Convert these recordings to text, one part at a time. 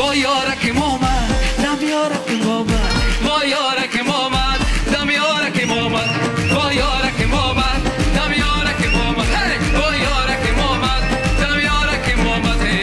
با یارک ما آمد دم یارک ما آمد با یارک ما آمد دم یارک ما آمد با یارک ما آمد دم یارک ما آمد با یارک ما آمد دم یارک ما آمد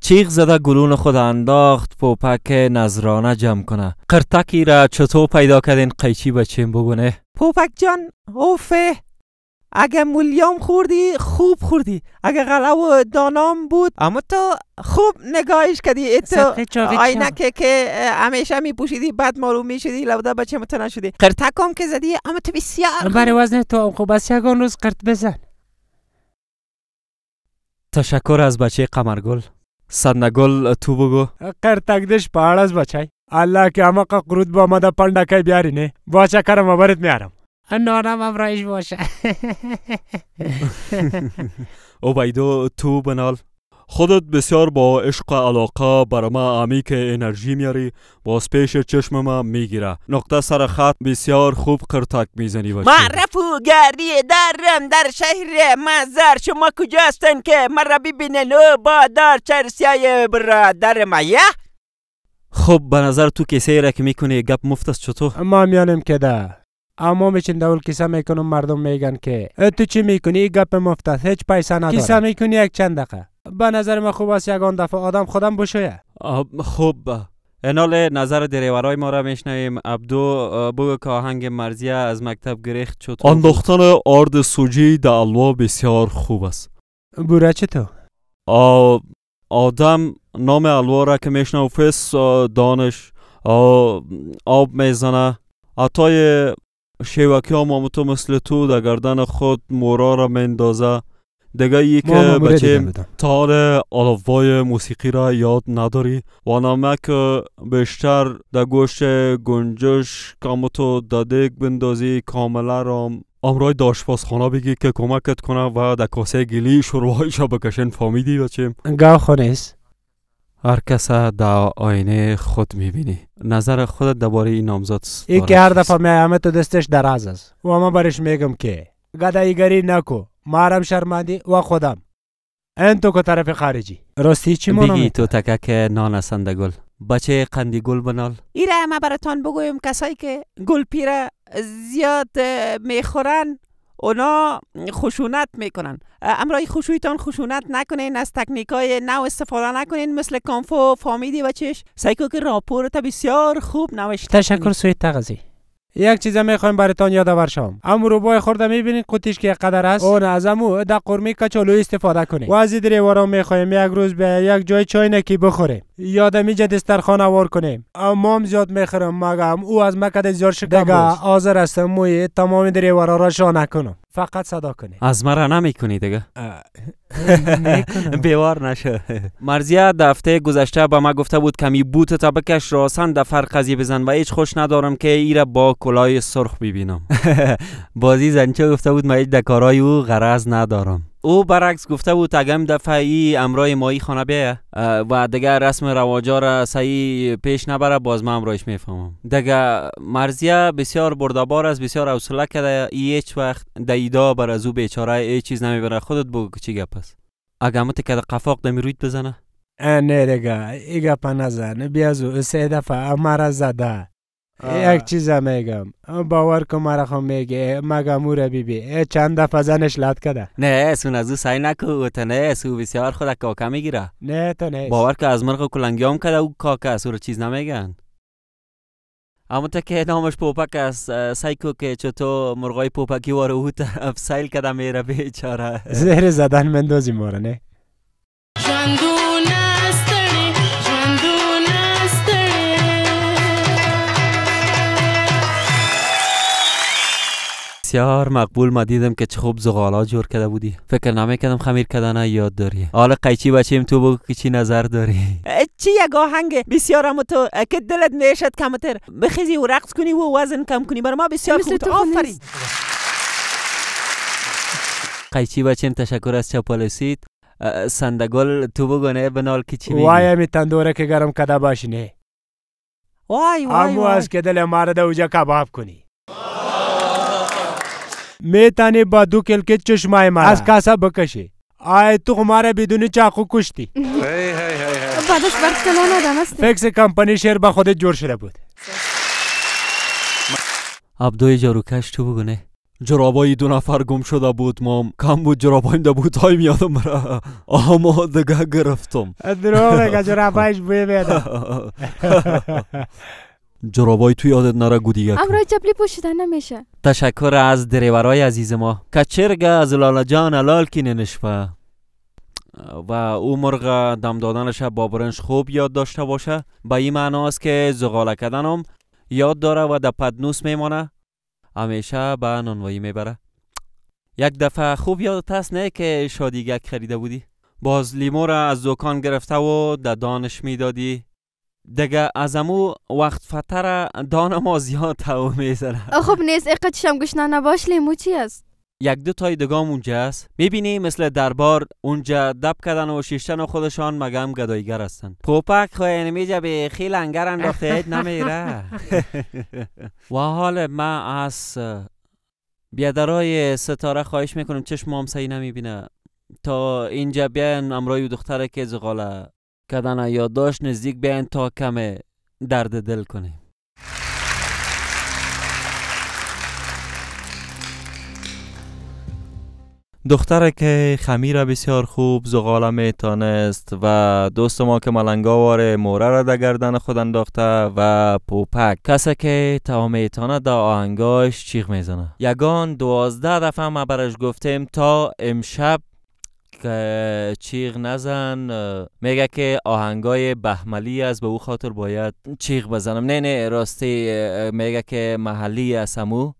چیغ زده گلون خود انداخت پوپک نظرانه جمع کنه قرتکی را چطور پیدا کردین قیچی به بگونه پوپک جان اوفه اگه مولیام خوردی خوب خوردی اگه غلاو و دانام بود اما تو خوب نگاهش کردی تو آینکه که همیشه می پوشیدی بعد مارو می شدی لوده بچه متو نشدی قرتکم که زدی اما تو بسیار برای وزن تو خوب است یکان روز قرت بزن تشکر از بچه قمرگل سندگل تو بگو قرتک دش پاڑ از بچه الله که همه قرود با مده پندکه بیاری نه باچه کرم و برد میارم نارم هم رایش باشه اوبیدو تو بنال خودت بسیار با عشق و علاقه بر ما امی انرژی میاری با پیش چشم ما میگیره نقطه سر خط بسیار خوب قرتک میزنی باشی معرف و گری درم در شهر مزار شما کجا هستن که مرا ببینن و با دار چرسیای برادر مایه خب به نظر تو کسی را که میکنه گپ مفت است چطور ما میانم که اما میشین دول کیسه میکنم مردم میگن که تو چی میکنی گپ مفت است هیچ پیسه نداره کیسه میکنی یک چند دقیقه به نظر من خوب است یگان دفعه آدم خودم بشویه خوب انال نظر دریورای ما را میشنویم عبدو بگو که آهنگ مرزیه از مکتب گریخت چطور انداختن آرد سوجی در الوا بسیار خوب است بوره چه تو؟ آدم نام الوا را که میشنو فس دانش آب میزنه عطای شیوکی ها ماموتو مثل تو در گردن خود مورا را مندازه دیگه ای که بچه تال آلاوای موسیقی را یاد نداری و نمک بیشتر در گوش گنجش کامتو دادیک بندازی کاملا را امرای داشپاس خانه بگی که کمکت کنه و در کاسه گلی شروعایش را بکشن فامیدی بچه گاو خونیست هر کس در آینه خود میبینی نظر خودت درباره این نامزد ای که هر دفعه میایم تو دستش دراز است و ما برش میگم که گدایگری نکو مارم شرمندی و خودم این تو که طرف خارجی راستی چی مونم بگی تو تکک نانسنده گل بچه قندی گل بنال ایره ما براتان بگویم کسایی که گل پیره زیاد میخورن اونا خشونت میکنن امرای خشویتان خشونت نکنین از تکنیک های نو استفاده نکنین مثل کانفو فامیدی و چش سایکو که تا بسیار خوب نوشته تشکر سوی تغذی یک چیز میخوایم براتان یادآور شوم امو روبای خورده میبینین قوتیش که قدر است اون از امو در قرمی کچالو استفاده کنید و از وارا میخوایم یک روز به یک جای چای نکی بخوریم یادم اینجا دسترخوان وار کنیم ما هم زیاد میخورم مگم او از مکد زیاد شکم دیگه آزرستم است. موی تمام دریوارا را شا نکنم فقط صدا کنی از مرا نمیکنی دیگه بیوار نشه مرزیه دفته گذشته به ما گفته بود کمی بوت تا بکش را دفتر دفر قضیه بزن و هیچ خوش ندارم که ای با کلاه سرخ ببینم بازی زنچه گفته بود ما هیچ دکارای او غرض ندارم او برعکس گفته بود اگم دفعه ای امرای مایی خانه بیایه و دگه رسم رواجا را صحیح پیش نبره باز من امرایش میفهمم دگه مرزیه بسیار بردبار است بسیار اوصله کرده ای هیچ وقت دیدا بر از او بیچاره ای چیز نمیبره خودت بگو چی گپ است اگه مت که قفاق دمیروید بزنه نه دیگه ای گپ نزن بیا زو سه دفعه امر زده یک چیز میگم باور کن مرا خو میگه مگه بی بیبی چند دفعه زنش لات کده نه سون از او سعی نکو تا نه سو بسیار خود کاکا میگیره نه تو نه باور که از مرغ کلنگیام کده او کاکا رو چیز نمیگن اما تا که نامش پوپک است سعی که چطور مرغای پوپکی وار او سیل کده میره بیچاره زیر زدن مندازی ماره نه بسیار مقبول ما دیدم که چه خوب زغالا جور کرده بودی فکر کردم خمیر کردن یاد داری حالا قیچی بچیم تو بگو که چی نظر داری چی یک آهنگ بسیار تو که دلت میشد کمتر بخیزی و رقص کنی و وزن کم کنی برای ما بسیار خوب آفرین قیچی بچیم تشکر از چپالسید سندگل تو بگو نه بنال که چی وای تندوره که گرم کده باشی نه وای وای, وای. از که دل ما را کباب کنی می با دو کل که چشمای مرا از کاسا بکشی آی تو خماره بدونی چاکو کشتی برد کلونا دمست فکس کمپنی شیر با خودت جور شده بود اب عبدوی جاروکش تو بگونه جرابای دو نفر گم شده بود مام کم بود جرابایم ده بود های میادم را آما دگه گرفتم دروغ بگه جرابایش بوی بیدم جرابای توی یادت نره گودی امرای جبلی پوشیدن نمیشه تشکر از دریورای عزیز ما کچرگ از لالا جان لال و او مرغ دم دادنش با برنج خوب یاد داشته باشه به این معنا که زغاله کدنم یاد داره و در پدنوس میمانه همیشه به نانوایی میبره یک دفعه خوب یادت هست نه که شادیگک خریده بودی باز لیمو را از دکان گرفته و در دانش میدادی دیگه از امو وقت فتر دانه ما زیاد تو میزنه خب نیست چشم گشنه نباش لیمو چی است یک دو تای دگام اونجا است میبینی مثل دربار اونجا دب کردن و شیشتن و خودشان مگم گدایگر هستن پوپک خوی اینجا به خیل انگر انداخته نمیره و حال ما از بیادرهای ستاره خواهش میکنم چشم مام سعی نمیبینه تا اینجا بیان امرای دختره که زغاله که دانا یادداشت نزدیک بین تا کم درد دل کنه. دختره که خمیر بسیار خوب زغاله میتانست و دوست ما که ملنگاوار موره را در گردن خود انداخته و پوپک کسی که تا میتانه در آهنگاش چیغ میزنه یگان دوازده دفعه ما برش گفتیم تا امشب که چیغ نزن میگه که آهنگای بهملی از به او خاطر باید چیغ بزنم نه نه راستی میگه که محلی از همو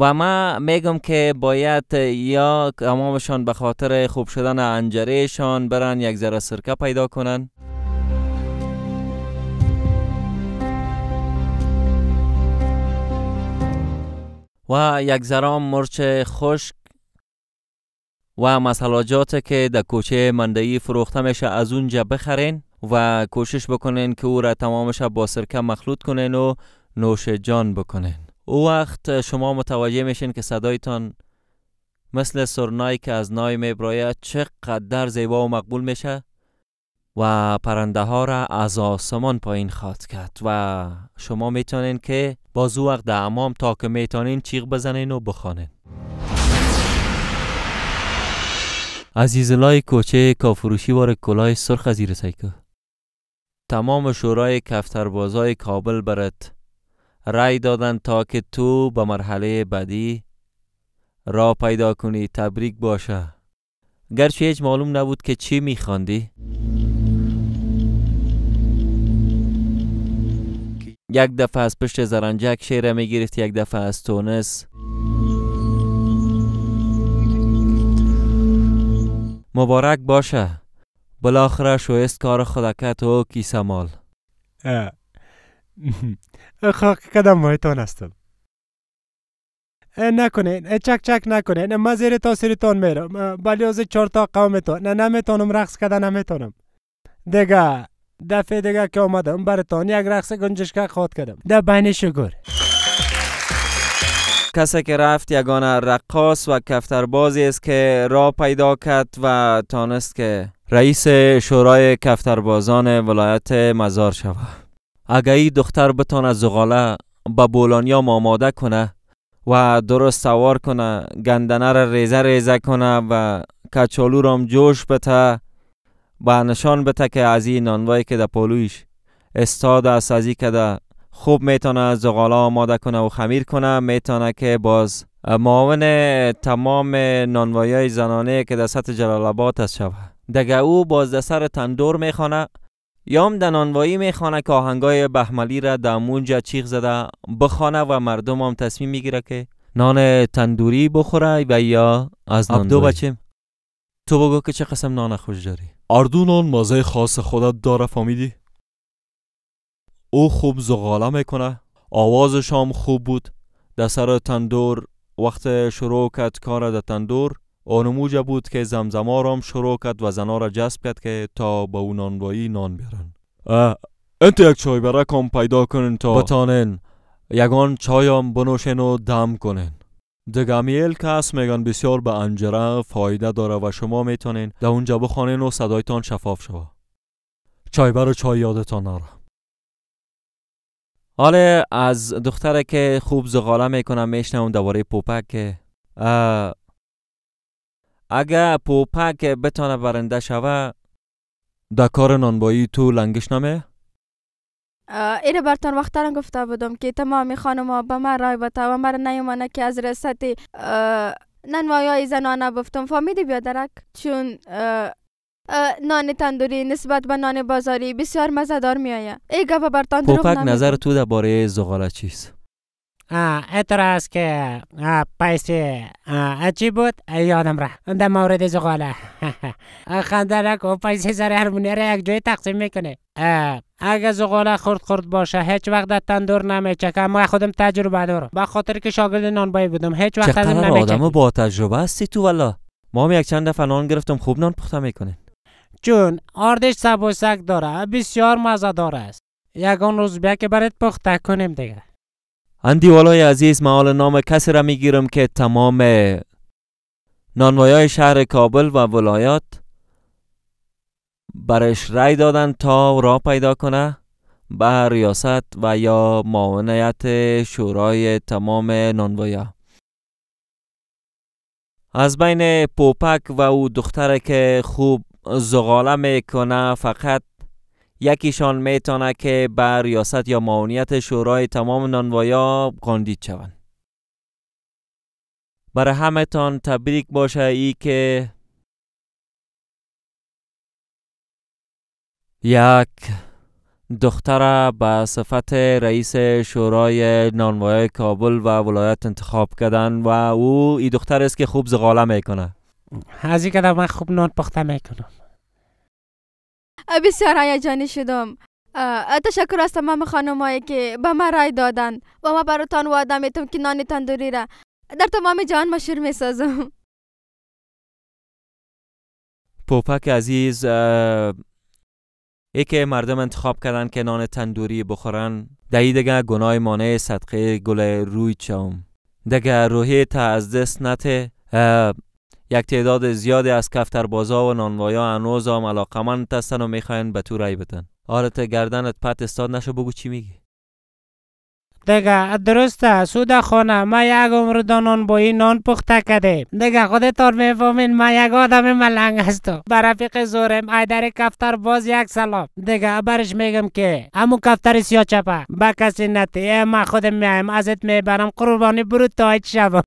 و ما میگم که باید یا تمامشان به خاطر خوب شدن انجرهشان برن یک ذره سرکه پیدا کنن و یک زرام مرچ خشک و مسلات که در کوچه مندهی فروخته میشه از اونجا بخرین و کوشش بکنین که او را تمامش با سرکه مخلوط کنین و نوش جان بکنین او وقت شما متوجه میشین که صدایتان مثل سرنایی که از نای میبرایه چقدر زیبا و مقبول میشه و پرنده ها را از آسمان پایین خواد کرد و شما میتونین که او وقت در امام تا که میتونین چیغ بزنین و بخوانین عزیزلای کوچه کافروشی وار کلاه سرخ از زیر سیکه تمام شورای کفتربازای کابل برد رأی دادن تا که تو به مرحله بعدی را پیدا کنی تبریک باشه گرچه هیچ معلوم نبود که چی میخواندی یک دفعه از پشت زرنجک شیره میگرفت یک دفعه از تونس مبارک باشه بالاخره شویست کار خودکت و کیسه مال خاک کدام مایتان هستم نکنین چک چک نکنین من زیر تاثیرتان میرم بلی تا چارتا قومتان نه نمیتانم رقص کده نمیتانم دیگه دفعه دگه که آمدم برتان یک رقص گنجشکه خواد کردم ده بین شکر. کسی که رفت یگانه رقاص و کفتربازی است که را پیدا کرد و تانست که رئیس شورای کفتربازان ولایت مزار شود اگه ای دختر بتانه زغاله به بولانیا آماده کنه و درست سوار کنه گندنه را ریزه ریزه کنه و کچالو رام جوش بته به نشان بته که از این نانوایی که در پولویش استاد است از خوب میتونه زغاله آماده کنه و خمیر کنه میتونه که باز معاون تمام نانوایی زنانه که در سطح جلال آباد است شوه دگه او باز در سر تندور میخوانه یا هم در نانوایی میخوانه که آهنگای بهملی را در مونجا چیخ زده بخوانه و مردم هم تصمیم میگیره که نان تندوری بخوره و یا از نان دو بچه تو بگو که چه قسم نان خوش داری اردو نان مزه خاص خودت داره فامیدی. او خوب زغاله میکنه آوازش هم خوب بود در سر تندور وقت شروع کرد کار در تندور آنموجه بود که زمزمه را شروع کرد و زنا را جذب کرد که تا به او نانوایی نان بیارن انت یک چای برکم پیدا کنین تا بتانین یگان چایم بنوشین و دم کنین دگامیل کس میگن بسیار به انجره فایده داره و شما میتونین در اونجا بخوانین و صدایتان شفاف شوه چای چای یادتان حالا آره، از دختره که خوب زغاله میکنم میشنم دواره پوپک اگه پوپک بتانه برنده شوه در کار نانبایی تو لنگش نمه؟ اینه وقت وقتا گفته بودم که تمام خانم به من رای بتا و مرا نیومانه که از رسطی ننوایی زنانه بفتم فامیدی بیادرک چون نان تندوری نسبت به نان بازاری بسیار مزدار می آید ای بر تندور دروغ پوپک نظر تو باره زغاله چیست است که پیس چی بود یادم را در مورد زغاله خندرک و پیس سر هرمونی را یک جای تقسیم میکنه اگه زغاله خورد خورد باشه هیچ وقت در تندور نمیچکم ما خودم تجربه دارم با خاطر که شاگرد نانبایی بودم هیچ وقت از آدم با تجربه هستی تو والا ما هم یک چند دفعه نان گرفتم خوب نان پخته میکنه. چون آردش سبوسک داره بسیار داره. است یگان روز بیا که برات پخته کنیم دیگه اندی والای عزیز معال نام کسی را میگیرم که تمام نانوایای شهر کابل و ولایات برش رای دادن تا را پیدا کنه به ریاست و یا معاونیت شورای تمام نانوایا از بین پوپک و او دختره که خوب زغاله میکنه فقط یکیشان میتونه که به ریاست یا معاونیت شورای تمام نانوایا کاندید شوند برای همتان تبریک باشه ای که یک دختره به صفت رئیس شورای نانوای کابل و ولایت انتخاب کردن و او ای دختر است که خوب زغاله میکنه از این من خوب نان پخته میکنم بسیار جانی شدم تشکر از تمام خانمایی که به ما رای دادن و ما براتان وعده میتم که نان تندوری را در تمام جهان مشهور میسازم پوپک عزیز ای که مردم انتخاب کردن که نان تندوری بخورن دهی دگه گناه مانع صدقه گل روی چوم دگه روحی تا از دست نته یک تعداد زیادی از کفتربازا و نانوایا هنوز هم علاقمند هستن و میخواین به تو رای بدن حالت گردنت پت استاد نشو بگو چی میگی دگه درسته سود خانه ما یک عمر دانان با این نان پخته کده دیگه تار میفهمین ما یک آدم ملنگ هستم برافیق زورم ایدر کفتر باز یک سلام دگه برش میگم که همون کفتر سیاه چپه به کسی نتی ما خودم میایم ازت میبرم قربانی برو تا هیچ